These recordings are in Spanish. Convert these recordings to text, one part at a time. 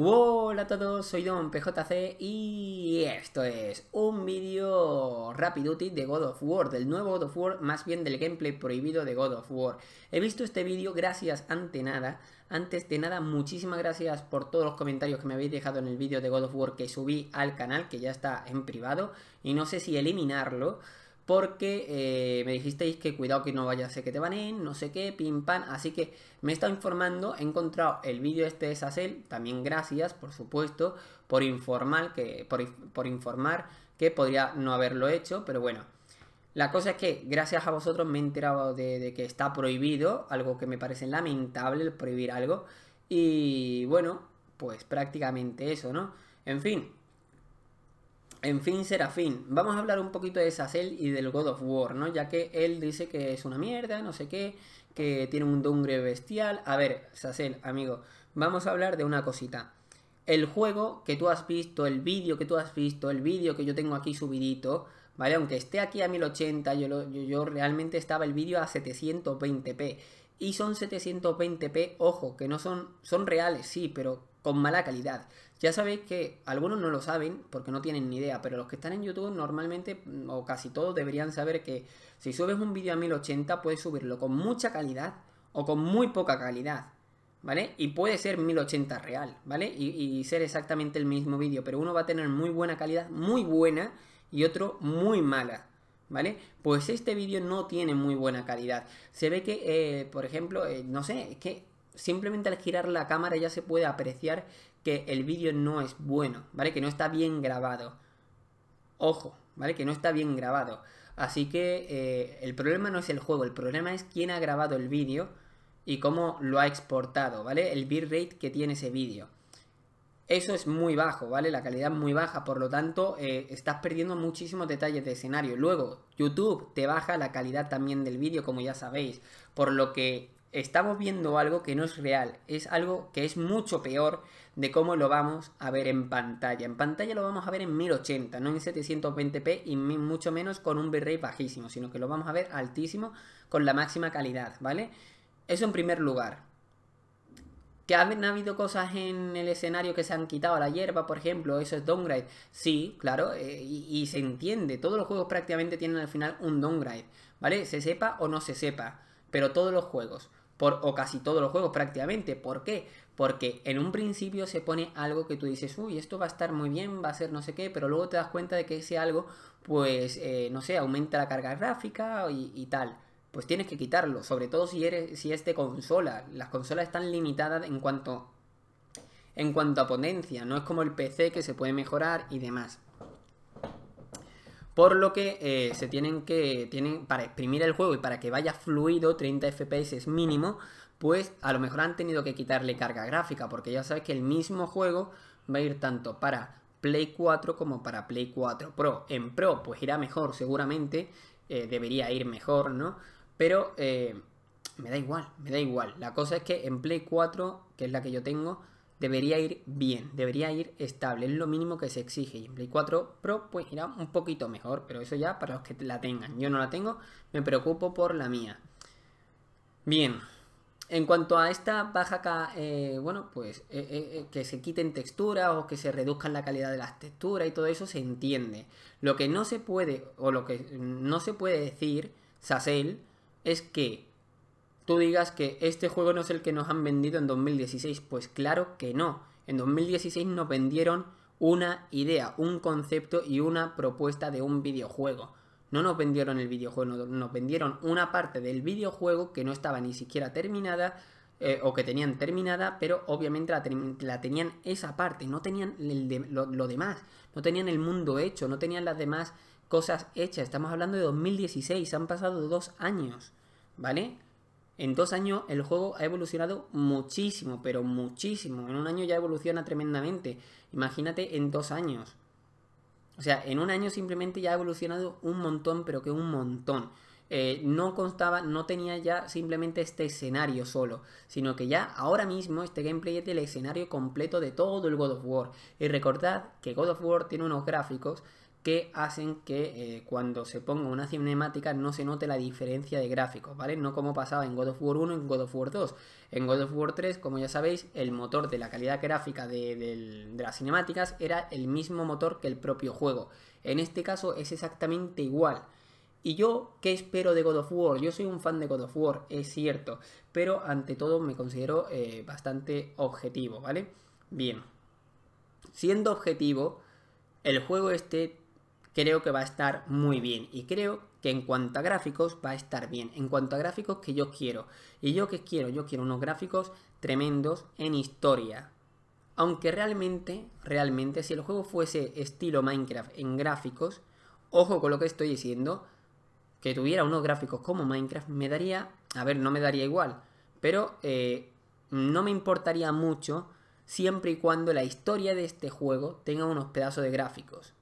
Hola a todos, soy Don PJC y esto es un vídeo Duty de God of War, del nuevo God of War, más bien del gameplay prohibido de God of War. He visto este vídeo, gracias ante nada, antes de nada muchísimas gracias por todos los comentarios que me habéis dejado en el vídeo de God of War que subí al canal, que ya está en privado, y no sé si eliminarlo, porque eh, me dijisteis que cuidado que no vaya a ser que te baneen, no sé qué, pim pam, así que me he estado informando, he encontrado el vídeo este de Sacel, también gracias, por supuesto, por informar que, por, informar que podría no haberlo hecho, pero bueno. La cosa es que gracias a vosotros me he enterado de, de que está prohibido, algo que me parece lamentable el prohibir algo, y bueno, pues prácticamente eso, ¿no? En fin, en fin, Serafín, vamos a hablar un poquito de Sassel y del God of War, ¿no? Ya que él dice que es una mierda, no sé qué, que tiene un dungre bestial. A ver, Sacel, amigo, vamos a hablar de una cosita. El juego que tú has visto, el vídeo que tú has visto, el vídeo que yo tengo aquí subidito, ¿vale? Aunque esté aquí a 1080, yo, yo, yo realmente estaba el vídeo a 720p. Y son 720p, ojo, que no son, son reales, sí, pero con mala calidad. Ya sabéis que algunos no lo saben porque no tienen ni idea, pero los que están en YouTube normalmente mm, o casi todos deberían saber que si subes un vídeo a 1080 puedes subirlo con mucha calidad o con muy poca calidad, ¿vale? Y puede ser 1080 real, ¿vale? Y, ser exactamente el mismo vídeo, pero uno va a tener muy buena calidad, muy buena y otro muy mala. ¿Vale? Pues este vídeo no tiene muy buena calidad. Se ve que, eh, por ejemplo, eh, no sé, es que simplemente al girar la cámara ya se puede apreciar el vídeo no es bueno, ¿vale? Que no está bien grabado. Ojo, ¿vale? Que no está bien grabado. Así que eh, el problema no es el juego, el problema es quién ha grabado el vídeo y cómo lo ha exportado, ¿vale? El bitrate que tiene ese vídeo. Eso es muy bajo, ¿vale? La calidad muy baja, por lo tanto, eh, estás perdiendo muchísimos detalles de escenario. Luego, YouTube te baja la calidad también del vídeo, como ya sabéis, por lo que estamos viendo algo que no es real, es algo que es mucho peor de cómo lo vamos a ver en pantalla. En pantalla lo vamos a ver en 1080, no en 720p y mucho menos con un bitrate bajísimo, sino que lo vamos a ver altísimo con la máxima calidad, ¿vale? Eso en primer lugar. ¿Que ha habido cosas en el escenario que se han quitado la hierba, por ejemplo? ¿Eso es downgrade? Sí, claro, eh, y, y, se entiende. Todos los juegos prácticamente tienen al final un downgrade, ¿vale? Se sepa o no se sepa, pero todos los juegos o casi todos los juegos prácticamente. ¿Por qué? Porque en un principio se pone algo que tú dices, uy, esto va a estar muy bien, va a ser no sé qué, pero luego te das cuenta de que ese algo, pues, eh, no sé, aumenta la carga gráfica y, tal pues tienes que quitarlo, sobre todo si eres si es de consola. Las consolas están limitadas en cuanto en cuanto a potencia, no es como el PC que se puede mejorar y demás. Por lo que eh, se tienen que, tienen, para exprimir el juego y para que vaya fluido, 30 FPS es mínimo, pues a lo mejor han tenido que quitarle carga gráfica, porque ya sabes que el mismo juego va a ir tanto para Play 4 como para Play 4 Pro. En Pro pues irá mejor seguramente, eh, debería ir mejor, ¿no? Pero eh, me da igual, me da igual. La cosa es que en Play 4, que es la que yo tengo, debería ir bien, debería ir estable, es lo mínimo que se exige. Y en Play 4 Pro pues irá un poquito mejor, pero eso ya para los que la tengan. Yo no la tengo, me preocupo por la mía. Bien, en cuanto a esta baja, eh, bueno, pues eh, eh, que se quiten texturas o que se reduzcan la calidad de las texturas y todo eso se entiende. Lo que no se puede, o lo que no se puede decir, Sasel, es que tú digas que este juego no es el que nos han vendido en 2016. Pues claro que no. En 2016 nos vendieron una idea, un concepto y una propuesta de un videojuego. No nos vendieron el videojuego, nos vendieron una parte del videojuego que no estaba ni siquiera terminada eh, o que tenían terminada, pero obviamente la, tenían esa parte, no tenían lo, lo demás, no tenían el mundo hecho, no tenían las demás cosas hechas. Estamos hablando de 2016, han pasado dos años, ¿vale? En dos años el juego ha evolucionado muchísimo, pero muchísimo. En un año ya evoluciona tremendamente. Imagínate en dos años. O sea, en un año simplemente ya ha evolucionado un montón, pero que un montón. Eh, no constaba, no tenía ya simplemente este escenario solo, sino que ya ahora mismo este gameplay es el escenario completo de todo el God of War. Y recordad que God of War tiene unos gráficos que hacen que eh, cuando se ponga una cinemática no se note la diferencia de gráficos, ¿vale? No como pasaba en God of War 1 y en God of War 2. En God of War 3, como ya sabéis, el motor de la calidad gráfica de, las cinemáticas era el mismo motor que el propio juego. En este caso es exactamente igual. ¿Y yo qué espero de God of War? Yo soy un fan de God of War, es cierto, pero ante todo me considero eh, bastante objetivo, ¿vale? Bien, siendo objetivo, el juego este creo que va a estar muy bien y creo que en cuanto a gráficos va a estar bien, en cuanto a gráficos que yo quiero. ¿Y yo qué quiero? Yo quiero unos gráficos tremendos en historia. Aunque realmente, realmente, si el juego fuese estilo Minecraft en gráficos, ojo con lo que estoy diciendo, que tuviera unos gráficos como Minecraft, me daría, a ver, no me daría igual, pero eh, no me importaría mucho siempre y cuando la historia de este juego tenga unos pedazos de gráficos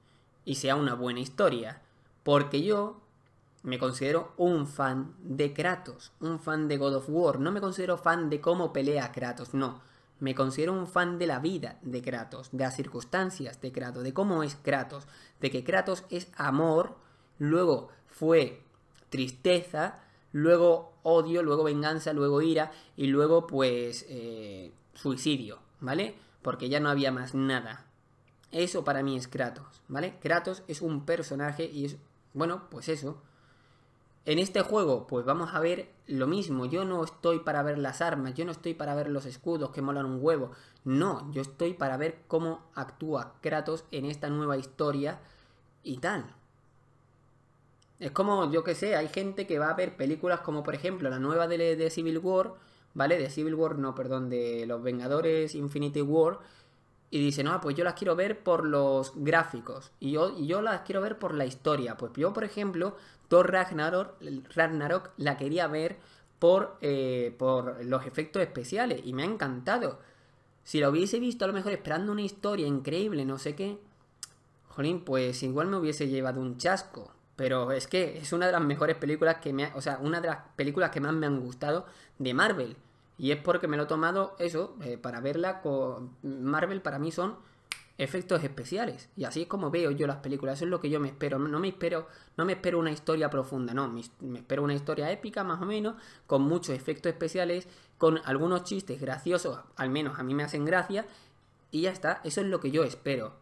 y sea una buena historia. Porque yo me considero un fan de Kratos, un fan de God of War. No me considero fan de cómo pelea Kratos, no. Me considero un fan de la vida de Kratos, de las circunstancias de Kratos, de cómo es Kratos, de que Kratos es amor, luego fue tristeza, luego odio, luego venganza, luego ira y luego pues eh, suicidio, ¿vale? Porque ya no había más nada. Eso para mí es Kratos, ¿vale? Kratos es un personaje y es, bueno, pues eso. En este juego, pues vamos a ver lo mismo. Yo no estoy para ver las armas, yo no estoy para ver los escudos que molan un huevo. No, yo estoy para ver cómo actúa Kratos en esta nueva historia y tal. Es como, yo que sé, hay gente que va a ver películas como, por ejemplo, la nueva de, de Civil War, ¿vale? De Civil War, no, perdón, de Los Vengadores Infinity War y dice, no, pues yo las quiero ver por los gráficos y yo, yo las quiero ver por la historia. Pues yo, por ejemplo, Thor Ragnarok, la quería ver por, eh, por los efectos especiales y me ha encantado. Si la hubiese visto a lo mejor esperando una historia increíble, no sé qué, jolín, pues igual me hubiese llevado un chasco. Pero es que es una de las mejores películas que me ha, o sea, una de las películas que más me han gustado de Marvel. Y es porque me lo he tomado eso, eh, para verla con Marvel para mí son efectos especiales. Y así es como veo yo las películas, eso es lo que yo me espero. No me espero, no me espero una historia profunda, no, me, me espero una historia épica más o menos, con muchos efectos especiales, con algunos chistes graciosos, al menos a mí me hacen gracia, y ya está, eso es lo que yo espero.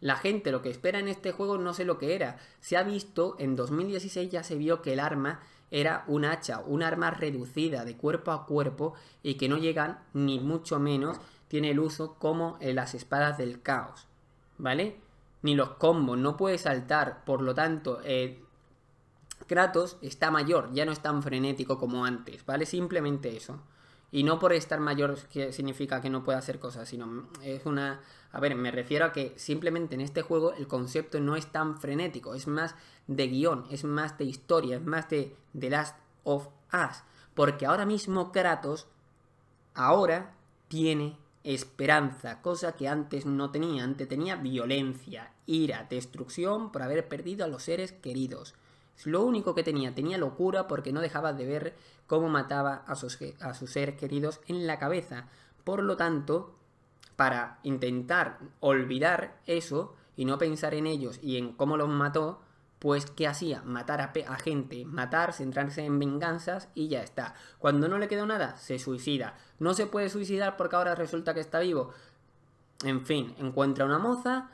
La gente lo que espera en este juego no sé lo que era. Se ha visto, en 2016 ya se vio que el arma era un hacha, un arma reducida de cuerpo a cuerpo y que no llegan ni mucho menos tiene el uso como las espadas del caos, ¿vale? Ni los combos, no puede saltar, por lo tanto, eh, Kratos está mayor, ya no es tan frenético como antes, ¿vale? Simplemente eso. Y no por estar mayor que significa que no puede hacer cosas, sino mm, es una a ver, me refiero a que simplemente en este juego el concepto no es tan frenético, es más de guión, es más de historia, es más de The Last of Us. Porque ahora mismo Kratos, ahora tiene esperanza, cosa que antes no tenía, antes tenía violencia, ira, destrucción por haber perdido a los seres queridos. Es lo único que tenía, tenía locura porque no dejaba de ver cómo mataba a sus, a sus seres queridos en la cabeza. Por lo tanto, para intentar olvidar eso y no pensar en ellos y en cómo los mató, pues ¿qué hacía? Matar a, gente, matar, centrarse en venganzas y ya está. Cuando no le quedó nada, se suicida. No se puede suicidar porque ahora resulta que está vivo. En fin, encuentra una moza,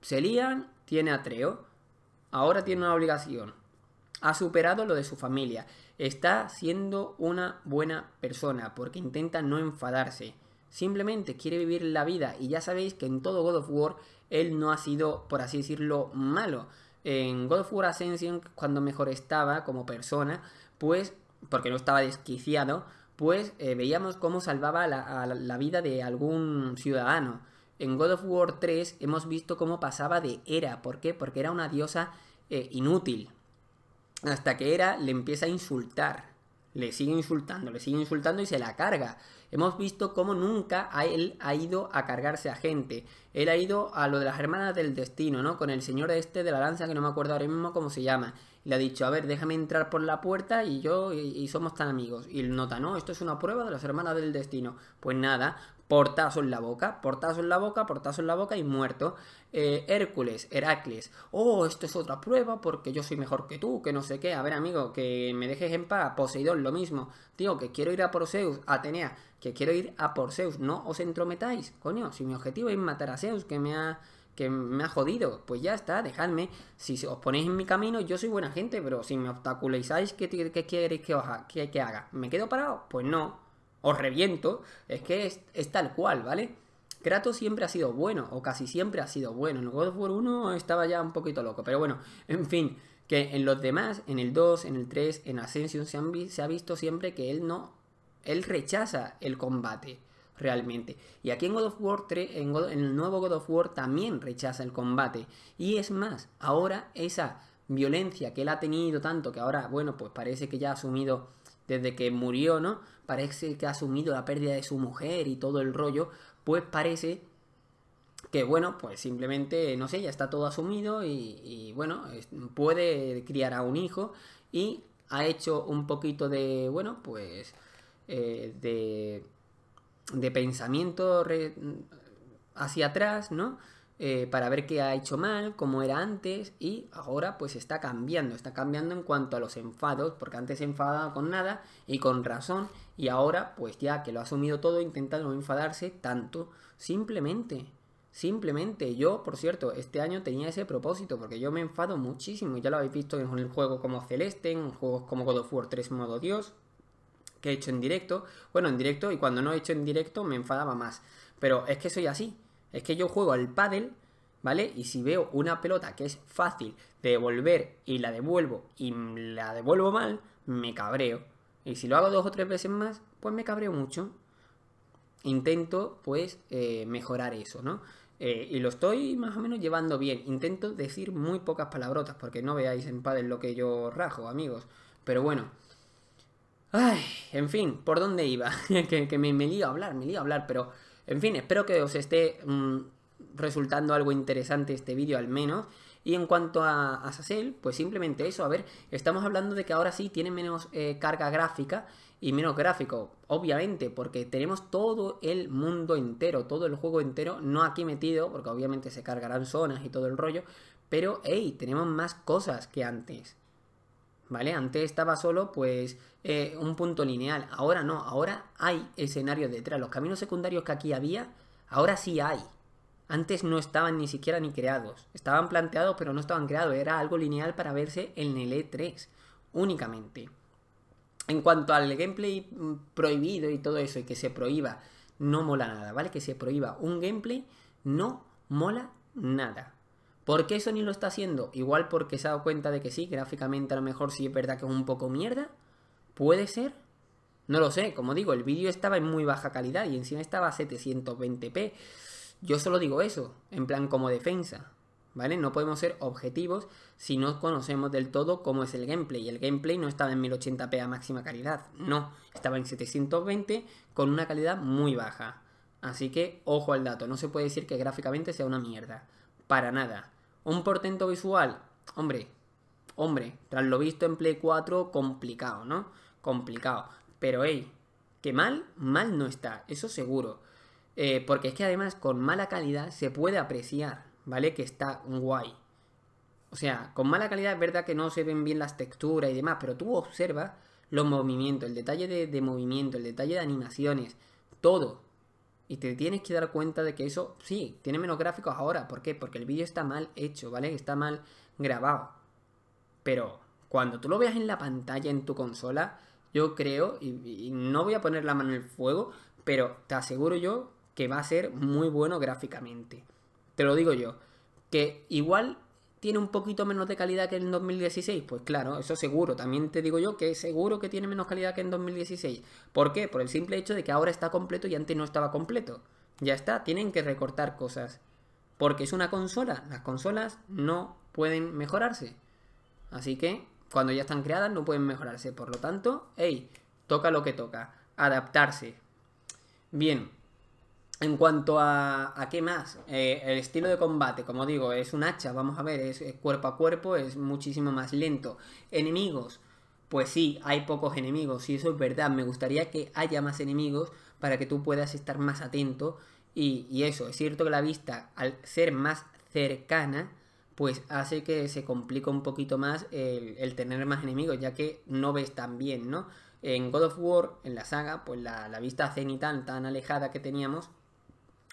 se lían, tiene atreo. Ahora tiene una obligación. Ha superado lo de su familia. Está siendo una buena persona porque intenta no enfadarse simplemente quiere vivir la vida y ya sabéis que en todo God of War él no ha sido, por así decirlo, malo. En God of War Ascension, cuando mejor estaba como persona, pues, porque no estaba desquiciado, pues eh, veíamos cómo salvaba la, vida de algún ciudadano. En God of War 3 hemos visto cómo pasaba de Era. ¿Por qué? Porque era una diosa eh, inútil. Hasta que Era le empieza a insultar. Le sigue insultando, le sigue insultando y se la carga. Hemos visto cómo nunca él ha ido a cargarse a gente. Él ha ido a lo de las hermanas del destino, ¿no? Con el señor este de la lanza que no me acuerdo ahora mismo cómo se llama. Y le ha dicho, a ver, déjame entrar por la puerta y yo y, somos tan amigos. Y él nota, no, esto es una prueba de las hermanas del destino. Pues nada, portazo en la boca, portazo en la boca, portazo en la boca y muerto. Eh, Hércules, Heracles, oh, esto es otra prueba porque yo soy mejor que tú, que no sé qué. A ver, amigo, que me dejes en paz. Poseidón, lo mismo. Tío, que quiero ir a Porceus, Atenea, que quiero ir a por No os entrometáis, coño. Si mi objetivo es matar a Zeus, que me ha que me ha jodido. Pues ya está, dejadme. Si os ponéis en mi camino, yo soy buena gente, pero si me obstaculizáis, ¿qué, queréis que, que haga? ¿Me quedo parado? Pues no, os reviento, es que es, tal cual, ¿vale? Kratos siempre ha sido bueno, o casi siempre ha sido bueno. En el God of War 1 estaba ya un poquito loco, pero bueno, en fin, que en los demás, en el 2, en el 3, en Ascension, se, se ha visto siempre que él no, él rechaza el combate realmente. Y aquí en God of War 3, en, en el nuevo God of War también rechaza el combate. Y es más, ahora esa violencia que él ha tenido tanto, que ahora, bueno, pues parece que ya ha asumido desde que murió, ¿no? Parece que ha asumido la pérdida de su mujer y todo el rollo, pues parece que bueno, pues simplemente, no sé, ya está todo asumido y, bueno, puede criar a un hijo y ha hecho un poquito de, bueno, pues eh, de, de pensamiento hacia atrás, ¿no? Eh, para ver qué ha hecho mal, cómo era antes y ahora pues está cambiando, está cambiando en cuanto a los enfados, porque antes se enfadaba con nada y con razón y ahora pues ya que lo ha asumido todo intentando no enfadarse tanto, simplemente. Simplemente yo, por cierto, este año tenía ese propósito porque yo me enfado muchísimo. Ya lo habéis visto en el juego como Celeste, en juegos como God of War 3 modo Dios, que he hecho en directo. Bueno, en directo y cuando no he hecho en directo me enfadaba más. Pero es que soy así es que yo juego al pádel, ¿vale? Y si veo una pelota que es fácil de devolver y la devuelvo y la devuelvo mal, me cabreo. Y si lo hago dos o tres veces más, pues me cabreo mucho. Intento, pues, eh, mejorar eso, ¿no? Eh, y lo estoy más o menos llevando bien. Intento decir muy pocas palabrotas, porque no veáis en pádel lo que yo rajo, amigos. Pero bueno. Ay, en fin, ¿por dónde iba? que, me, me lío a hablar, me lío a hablar, pero en fin, espero que os esté mm, resultando algo interesante este vídeo al menos. Y en cuanto a Azazel, pues simplemente eso, a ver, estamos hablando de que ahora sí tiene menos eh, carga gráfica y menos gráfico, obviamente, porque tenemos todo el mundo entero, todo el juego entero, no aquí metido, porque obviamente se cargarán zonas y todo el rollo, pero hey, tenemos más cosas que antes. ¿Vale? Antes estaba solo, pues, eh, un punto lineal. Ahora no, ahora hay escenarios detrás. Los caminos secundarios que aquí había, ahora sí hay. Antes no estaban ni siquiera ni creados. Estaban planteados, pero no estaban creados. Era algo lineal para verse en el E3 únicamente. En cuanto al gameplay prohibido y todo eso, y que se prohíba, no mola nada, ¿vale? Que se prohíba un gameplay no mola nada. ¿Por qué Sony lo está haciendo? Igual porque se ha dado cuenta de que sí, gráficamente a lo mejor sí es verdad que es un poco mierda, ¿Puede ser? No lo sé, como digo, el vídeo estaba en muy baja calidad y encima estaba a 720p. Yo solo digo eso, en plan como defensa, ¿vale? No podemos ser objetivos si no conocemos del todo cómo es el gameplay. Y El gameplay no estaba en 1080p a máxima calidad, no, estaba en 720 con una calidad muy baja. Así que ojo al dato, no se puede decir que gráficamente sea una mierda, para nada. Un portento visual, hombre, hombre, tras lo visto en Play 4, complicado, ¿no? Complicado. Pero, hey, que mal, mal no está, eso seguro. Eh, porque es que además con mala calidad se puede apreciar, ¿vale? Que está guay. O sea, con mala calidad es verdad que no se ven bien las texturas y demás, pero tú observas los movimientos, el detalle de, de movimiento, el detalle de animaciones, todo. Y te tienes que dar cuenta de que eso, sí, tiene menos gráficos ahora. ¿Por qué? Porque el vídeo está mal hecho, ¿vale? Está mal grabado. Pero cuando tú lo veas en la pantalla, en tu consola, yo creo, y, no voy a poner la mano en el fuego, pero te aseguro yo que va a ser muy bueno gráficamente. Te lo digo yo. Que igual tiene un poquito menos de calidad que en 2016, pues claro, eso seguro. También te digo yo que seguro que tiene menos calidad que en 2016. ¿Por qué? Por el simple hecho de que ahora está completo y antes no estaba completo. Ya está, tienen que recortar cosas. Porque es una consola, las consolas no pueden mejorarse. Así que cuando ya están creadas no pueden mejorarse. Por lo tanto, hey, toca lo que toca. Adaptarse. Bien. En cuanto a, qué más, eh, el estilo de combate, como digo, es un hacha, vamos a ver, es, cuerpo a cuerpo, es muchísimo más lento. Enemigos, pues sí, hay pocos enemigos, y eso es verdad. Me gustaría que haya más enemigos para que tú puedas estar más atento. y eso, es cierto que la vista, al ser más cercana, pues hace que se complica un poquito más el, tener más enemigos, ya que no ves tan bien, ¿no? En God of War, en la saga, pues la, vista cenital tan alejada que teníamos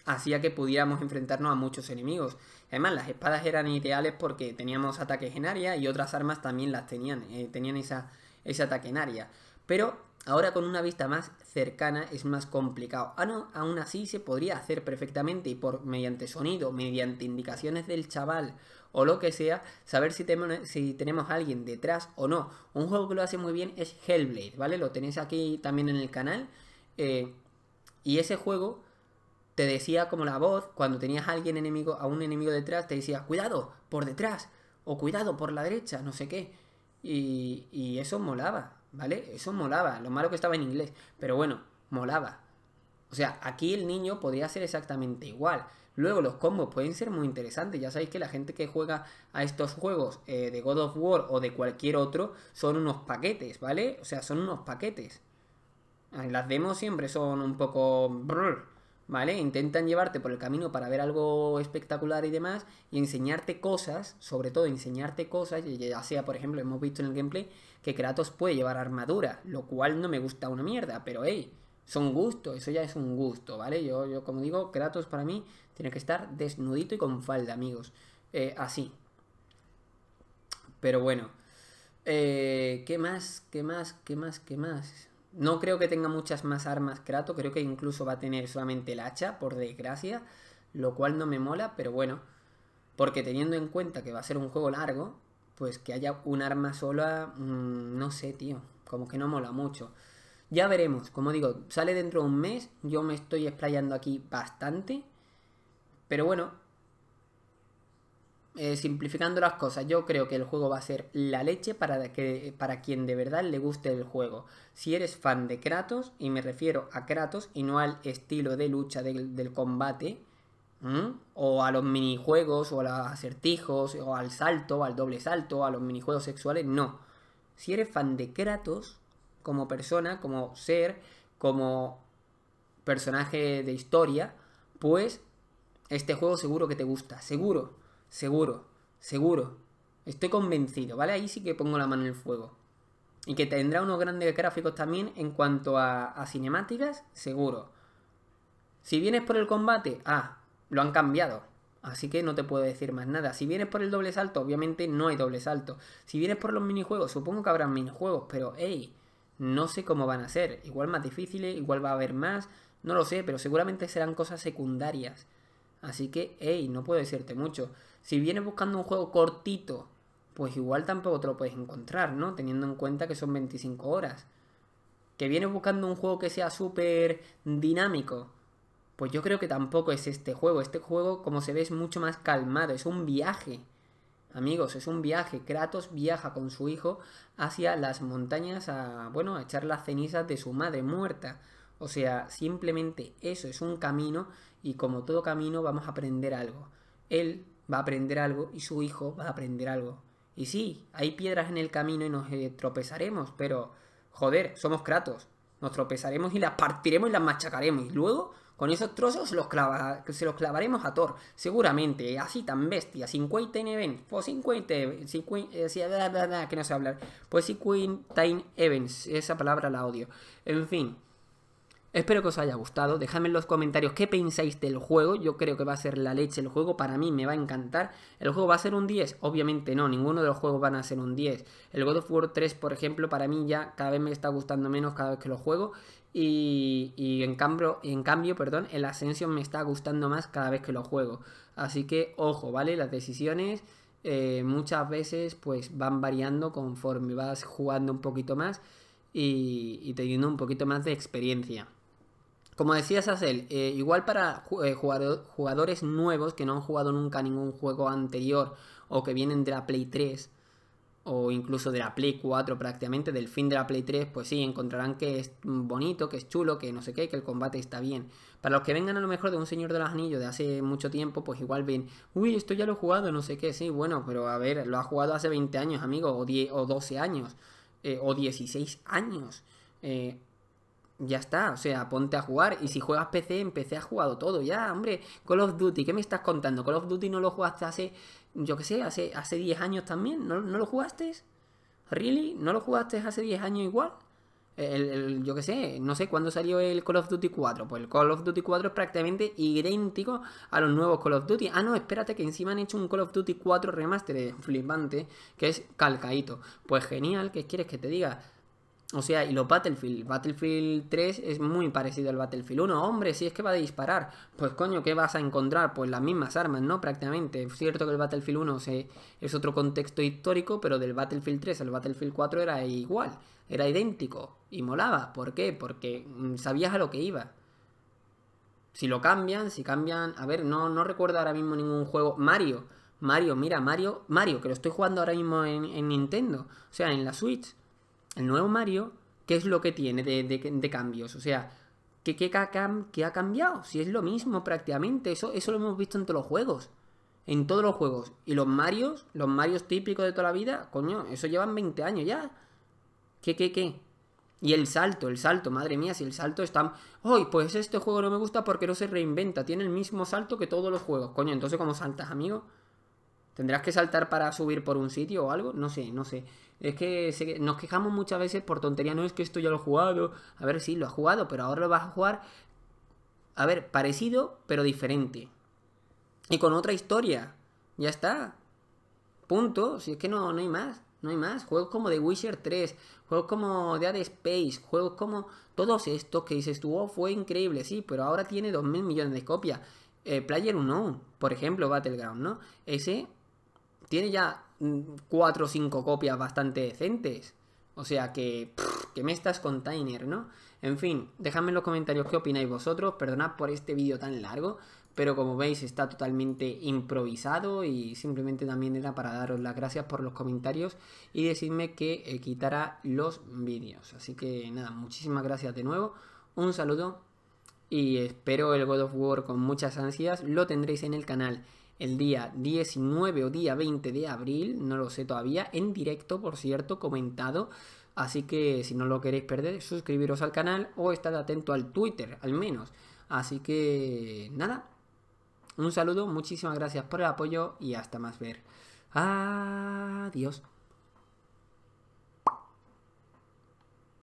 hacía que pudiéramos enfrentarnos a muchos enemigos. Además, las espadas eran ideales porque teníamos ataques en área y otras armas también las tenían, eh, tenían esa, ese ataque en área. Pero ahora con una vista más cercana es más complicado. Ah, no, aún así se podría hacer perfectamente y por mediante sonido, mediante indicaciones del chaval o lo que sea, saber si, tenemos, si tenemos a alguien detrás o no. Un juego que lo hace muy bien es Hellblade, ¿vale? Lo tenéis aquí también en el canal. Eh, y ese juego te decía como la voz, cuando tenías a alguien enemigo, a un enemigo detrás, te decía, cuidado, por detrás, o cuidado, por la derecha, no sé qué. Y, y eso molaba, ¿vale? Eso molaba. Lo malo que estaba en inglés, pero bueno, molaba. O sea, aquí el niño podría ser exactamente igual. Luego los combos pueden ser muy interesantes. Ya sabéis que la gente que juega a estos juegos eh, de God of War o de cualquier otro son unos paquetes, ¿vale? O sea, son unos paquetes. Ah, las demos siempre son un poco... ¿Vale? Intentan llevarte por el camino para ver algo espectacular y demás y enseñarte cosas, sobre todo enseñarte cosas, ya sea, por ejemplo, hemos visto en el gameplay que Kratos puede llevar armadura, lo cual no me gusta una mierda, pero hey, son gusto, eso ya es un gusto, ¿vale? Yo, yo como digo, Kratos para mí tiene que estar desnudito y con falda, amigos. Eh, así. Pero bueno. Eh, ¿Qué más? ¿Qué más? ¿Qué más? ¿Qué más? No creo que tenga muchas más armas Kratos, creo que incluso va a tener solamente el hacha, por desgracia, lo cual no me mola, pero bueno, porque teniendo en cuenta que va a ser un juego largo, pues que haya un arma sola, mm, no sé, tío, como que no mola mucho. Ya veremos, como digo, sale dentro de un mes, yo me estoy explayando aquí bastante, pero bueno, eh, simplificando las cosas, yo creo que el juego va a ser la leche para, que, para quien de verdad le guste el juego. Si eres fan de Kratos, y me refiero a Kratos y no al estilo de lucha del, combate, o a los minijuegos, o a los acertijos, o al salto, al doble salto, a los minijuegos sexuales, no. Si eres fan de Kratos, como persona, como ser, como personaje de historia, pues este juego seguro que te gusta, seguro, seguro, seguro. Estoy convencido, ¿vale? Ahí sí que pongo la mano en el fuego. Y que tendrá unos grandes gráficos también en cuanto a, cinemáticas, seguro. Si vienes por el combate, ah, lo han cambiado. Así que no te puedo decir más nada. Si vienes por el doble salto, obviamente no hay doble salto. Si vienes por los minijuegos, supongo que habrán minijuegos, pero hey, no sé cómo van a ser. Igual más difíciles, igual va a haber más. No lo sé, pero seguramente serán cosas secundarias. Así que, hey, no puedo decirte mucho. Si vienes buscando un juego cortito, pues igual tampoco te lo puedes encontrar, ¿no? Teniendo en cuenta que son 25 horas. Que vienes buscando un juego que sea súper dinámico. Pues yo creo que tampoco es este juego. Este juego, como se ve, es mucho más calmado. Es un viaje. Amigos, es un viaje. Kratos viaja con su hijo hacia las montañas a, bueno, a echar las cenizas de su madre muerta. O sea, simplemente eso es un camino y como todo camino vamos a aprender algo. Él va a aprender algo y su hijo va a aprender algo. Y sí, hay piedras en el camino y nos eh, tropezaremos, pero joder, somos Kratos. Nos tropezaremos y las partiremos y las machacaremos. Y luego con esos trozos los clava, se los clavaremos a Thor, seguramente, así tan bestia, 50 events, Pues 50, 50 eh, que no sé hablar, pues 50 events, esa palabra la odio. En fin, Espero que os haya gustado, dejadme en los comentarios qué pensáis del juego, yo creo que va a ser la leche el juego, para mí me va a encantar. ¿El juego va a ser un 10? Obviamente no, ninguno de los juegos van a ser un 10. El God of War 3, por ejemplo, para mí ya cada vez me está gustando menos cada vez que lo juego y, en cambio, en cambio perdón, el Ascension me está gustando más cada vez que lo juego. Así que ojo, ¿vale? Las decisiones... Eh, muchas veces pues van variando conforme vas jugando un poquito más y teniendo un poquito más de experiencia. Como decías, Sassel, eh, igual para eh, jugadores nuevos que no han jugado nunca ningún juego anterior o que vienen de la Play 3 o incluso de la Play 4 prácticamente, del fin de la Play 3, pues sí, encontrarán que es bonito, que es chulo, que no sé qué, que el combate está bien. Para los que vengan a lo mejor de un Señor de los Anillos de hace mucho tiempo, pues igual ven, uy, esto ya lo he jugado, no sé qué, sí, bueno, pero a ver, lo ha jugado hace 20 años, amigo, o, 10, o 12 años, o 16 años. Eh, ya está, o sea, ponte a jugar. Y si juegas PC, en PC has jugado todo ya, hombre. Call of Duty, ¿qué me estás contando? Call of Duty no lo jugaste hace, yo qué sé, hace, hace 10 años también. ¿No, lo jugaste? ¿Really? ¿No lo jugaste hace 10 años igual? yo qué sé, no sé cuándo salió el Call of Duty 4. Pues el Call of Duty 4 es prácticamente idéntico a los nuevos Call of Duty. Ah, no, espérate que encima han hecho un Call of Duty 4 remaster flipante, que es calcaíto. Pues genial, ¿qué quieres que te diga? O sea, y los Battlefield. Battlefield 3 es muy parecido al Battlefield 1. Hombre, si es que va a disparar, pues coño, ¿qué vas a encontrar? Pues las mismas armas, ¿no? Prácticamente. Es cierto que el Battlefield 1 es otro contexto histórico, pero del Battlefield 3 al Battlefield 4 era igual, era idéntico y molaba. ¿Por qué? Porque mm, sabías a lo que iba. Si lo cambian, si cambian... A ver, no, no recuerdo ahora mismo ningún juego. Mario. Mario, mira, Mario, Mario, que lo estoy jugando ahora mismo en, en Nintendo, o sea, en la Switch el nuevo Mario, ¿qué es lo que tiene de, cambios? O sea, ¿qué, qué, ha cambiado? Si es lo mismo prácticamente, eso, eso lo hemos visto en todos los juegos. En todos los juegos. Y los Marios, los Marios típicos de toda la vida, coño, eso llevan 20 años ya. ¿Qué, qué, qué? Y el salto, el salto, madre mía, si el salto está... uy pues este juego no me gusta porque no se reinventa! Tiene el mismo salto que todos los juegos. Coño, entonces ¿cómo saltas, amigo? ¿Tendrás que saltar para subir por un sitio o algo? No sé, no sé. Es que nos quejamos muchas veces por tontería, no es que esto ya lo he jugado. A ver, sí, lo ha jugado, pero ahora lo vas a jugar, a ver, parecido, pero diferente. Y con otra historia. Ya está. Punto. Si es que no, no hay más. No hay más. Juegos como The Witcher 3, juegos como Dead Space, juegos como todos estos que dices tú, oh, fue increíble, sí, pero ahora tiene 2.000 millones de copias. Eh, Player Unknown, por ejemplo, Battleground, ¿no? Ese tiene ya cuatro o cinco copias bastante decentes. O sea que, me estás con ¿no? En fin, dejadme en los comentarios qué opináis vosotros. Perdonad por este vídeo tan largo, pero como veis está totalmente improvisado y simplemente también era para daros las gracias por los comentarios y decirme que quitará eh, quitara los vídeos. Así que nada, muchísimas gracias de nuevo. Un saludo y espero el God of War con muchas ansias. Lo tendréis en el canal el día 19 o día 20 de abril, no lo sé todavía, en directo, por cierto, comentado. Así que si no lo queréis perder, suscribiros al canal o estad atento al Twitter, al menos. Así que nada, un saludo, muchísimas gracias por el apoyo y hasta más ver. Adiós.